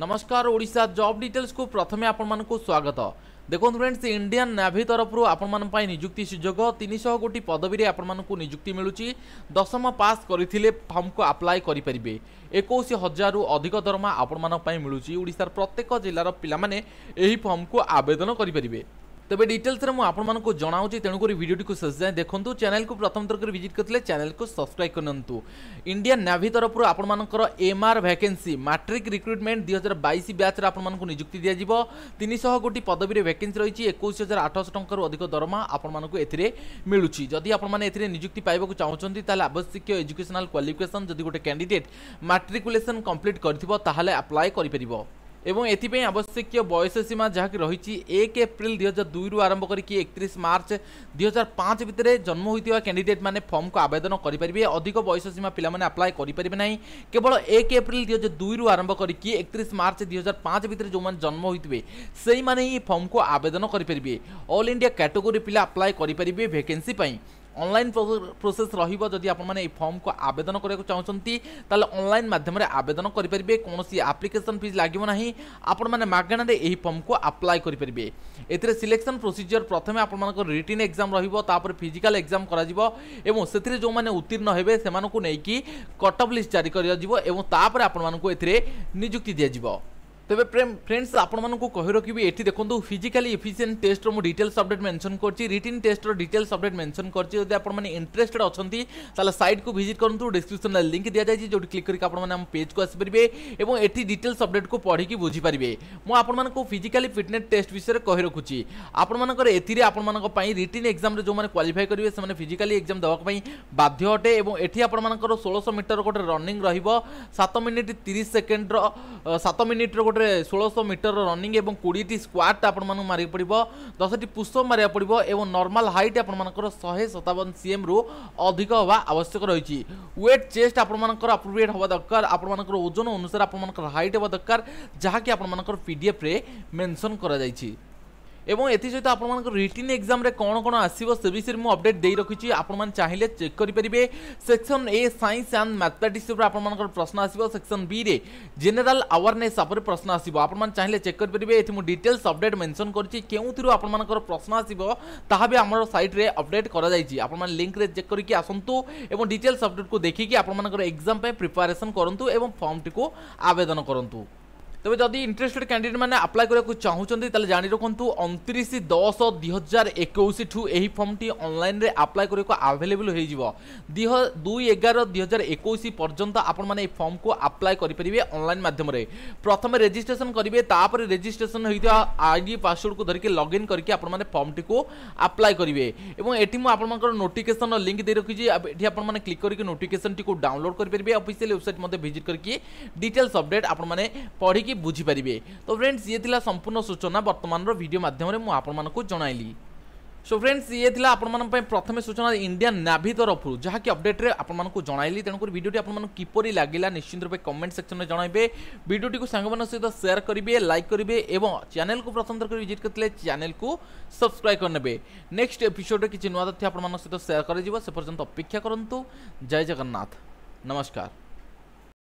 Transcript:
নমস্কার ওড়িশা জব ডিটেলসু প্রথমে আপনার স্বাগত দেখুন ফ্রেন্ডস ইন্ডিয়ান নেভি তরফর আপনার নিযুক্তি সুযোগ তিনশহ কোটি পদবীরে আপনার নিযুক্তি মিলুচি দশম পাস করে ফর্মক আপ্লাই করে পে একুশ হাজার অধিক দরমা আপনার মিলুচি ওড়িশার প্রত্যেক জেলার পিলা এই ফর্মক আবেদন করে তবে ডিটেলসে মু আপনার জনাওছি তেমক ভিডিওটি শেষ যায় দেখুন চ্যানেল প্রথম থরক ভিজিট করলে চ্যানেল সবসক্রাইব করতু ইন্ডিয়ান ন্যাভি তরফর আপনার এমআর ভ্যাকেন্সি মাট্রিক রিক্রুটমেন্ট দুই হাজার বাইশ ব্যাচের আপনার নিযুক্তি দিয়া তিনশহ গোটি পদবীর ভ্যাকেন্সি রয়েছে একুশ হাজার আটশো টঙ্কার অধিক দরমা আপনার এতে মিলুচি যদি আপনার এতে নিযুক্তি পাইব চাহুমান তাহলে আবশ্যক এজুকেশনাল কোয়ালিফিকেসন যদি গোটে ক্যান্ডিডেট মাট্রিকুলেসন কমপ্লিট করে তাহলে আপ্লাই করে এবং এথিপাই আবশ্যক বয়স সীমা যা রয়েছে এক এপ্রিল দুই হাজার দুই রু আরম্ভ করি একত্রিশ মার্চ দুই হাজার পাঁচ ভিতরে জন্ম হয়ে ক্যাডিডেট মানে ফর্মক আবেদন করে পে অধিক বয়স সীমা পিলা মানে আপ্লাই করে পে না কেবল এক এপ্রিল দুই হাজার দুই রু আরম্ভ করি একত্রিশ মার্চ দুই হাজার পাঁচ ভিতরে যে জন্ম হয়ে সেই মানে এই ফর্মক আবেদন করে পে অল ইন্ডিয়া ক্যাটেগোরি পিলা আপ্লাই করে ভ্যাকেন্সি পাই অনলাইন প্রোসেস রহব যদি আপনার এই ফর্মক আবেদন করা চাহুন তাহলে অনলাইন মাধ্যমে আবেদন করে পারে কোণী আপ্লিকেসন ফিজ লাগবে না আপন মানে মাগণার এই ফর্মক আপ্লাই করে পারে এতে সিলেকশন প্রোসিজিওর প্রথমে আপনার রিটিন এক্সাম রহব তাপরে ফিজিকাল এক্সাম করা এবং সেটি যে উত্তীর্ণ হবে সে কট অফ লিষ্ট জারি করা এবং তাপরে আপনার এতে নিযুক্তি দিয়ে তবে প্রেম ফ্রেন্ডস আপনার কহি রাখবি এটি দেখুন ফিজিকাল ইফিসিয়েন্ট টেস্টর মু ডিটেলস অপডেট মেনশন করছি রিটিন টেস্টর ডিটেলস অপডেট মেনশন করছি যদি আপনার ইন্টারেস্টেড অনেক তাহলে সাইট কু ভিজিট করতু ডিসক্রিপশন লিঙ্ক দিয়ে যাই যে ক্লিক করি আপনার আম পেজ কু আসিপারে এবং এটি ডিটেলস অপডেট কু পড়ি বুঝিপারে মু আপনার ফিজিকাল ফিটনেস টেস্ট বিষয়ে কহি রাখুছি আপনার এটি আপনার রিটিন এক্সামে যে কোয়ালিফাই করবে সে ফিজিকাল এক্সাম দেওয়া বাধ্য অটে এবং এটি আপনার ষোলশ মিটর গোটে রনিং রহব সাত মিনিট তিরিশ সেকেন্ডর সাত মিনিটর গোটে ଉପରେ ଷୋଳଶହ ମିଟର ରନିଂ ଏବଂ କୋଡ଼ିଏଟି ସ୍କ୍ୱାଟ୍ ଆପଣମାନଙ୍କୁ ମାରିବାକୁ ପଡ଼ିବ ଦଶଟି ପୁଷ୍ପ ମାରିବାକୁ ପଡ଼ିବ ଏବଂ ନର୍ମାଲ୍ ହାଇଟ୍ ଆପଣମାନଙ୍କର ଶହେ ସତାବନ ସିଏମ୍ରୁ ଅଧିକ ହେବା ଆବଶ୍ୟକ ରହିଛି ୱେଟ୍ ଚେଷ୍ଟ ଆପଣମାନଙ୍କର ଆପ୍ରୋପ୍ରିଏଟ୍ ହେବା ଦରକାର ଆପଣମାନଙ୍କର ଓଜନ ଅନୁସାରେ ଆପଣମାନଙ୍କର ହାଇଟ୍ ହେବା ଦରକାର ଯାହାକି ଆପଣମାନଙ୍କର ପିଡ଼ିଏଫ୍ରେ ମେନ୍ସନ୍ କରାଯାଇଛି এবং এসহিত আপনার রিটিন এক্সামে কোণ কোণ আসব সে বিষয়ে মু অপডেট দিয়ে রাখি আপনার চাইলে চেক করে পেয়ে সেকশন এ সাইন্স আন্ড ম্যাথমেটিক্স উপরে আপনার প্রশ্ন আসব সেকশন বি রে জেনেল আওয়ারনেস উপরে প্রশ্ন আসব আপনার চাইলে চেক করে পেয়ে এটি ডিটেলস অপডেট মেনশন করছি কেউথর আপনার প্রশ্ন আসব তাহা বি আমার সাইট্রে অপডেট করা যাই আপনার লিঙ্করে চেক করি আসন্তু এবং ডিটেলস অপডেট কু দেখি আপনার এক্সাম প্রিপারেসন করতু এবং ফর্মটি আবেদন করতু তবে যদি ইন্টারেস্টেড ক্যান্ডিডেট মানে আপ্লাই করা চাহুমান তাহলে জানি রাখতু অনত্রিশ দশ দুই হাজার একুশ ঠু এই ফর্মটি অনলাইনে আপ্লাই করা আভেলেবল হয়ে যাব দুই এগার দুই হাজার একুশ পর্যন্ত আপন মানে এই ফর্ম কু আপ্লাই করে পারে অনলাইন মাধ্যমে প্রথমে রেজিষ্ট্রেসন করবে তাপরে রেজিষ্ট্রেসন হয়ে আইডি পাসওয়ার্ড কু ধরিকি লগ ইন করি আপন মানে ফর্মটি কু আপ্লাই করবে এবং এটি মু আপনার নোটিফিকেসন লিঙ্ক দিয়ে রাখি এটি আপন মানে ক্লিক করি নোটিফিকেসনটি ডাউনলোড করে পারে অফিসিয়াল ওয়েবসাইট মধ্যে ভিজিট করি ডিটেলস অপডেট আপন মানে পড়ি দেখি বুঝিপারে তো ফ্রেন্ডস ইয়ে লা সম্পূর্ণ সূচনা বর্তমানর ভিডিও মাধ্যমে মু আপনার জনাইলি সো ফ্রেন্ডস ইয়ে লা আপনার প্রথমে সূচনা ইন্ডিয়ান নাভি তরফ যা কি অপডেট্রে আপনার জনাইলি তেমক ভিডিওটি আপনার কিপর লাগিলা নিশ্চিত রূপে কমেন্ট সেকশনে জনাইবে ভিডিওটি সাংবাদিক সহ সেয়ার করবে লাইক করবে এবং চ্যানেল প্রথম থর ভিজিট করলে চ্যানেল সবসক্রাইব করে নেবে নেক্সট এপিসোডে কিছু নয় তথ্য আপনার সহ সেয়ার করা সে পর্যন্ত অপেক্ষা করতু জয় জগন্নাথ নমস্কার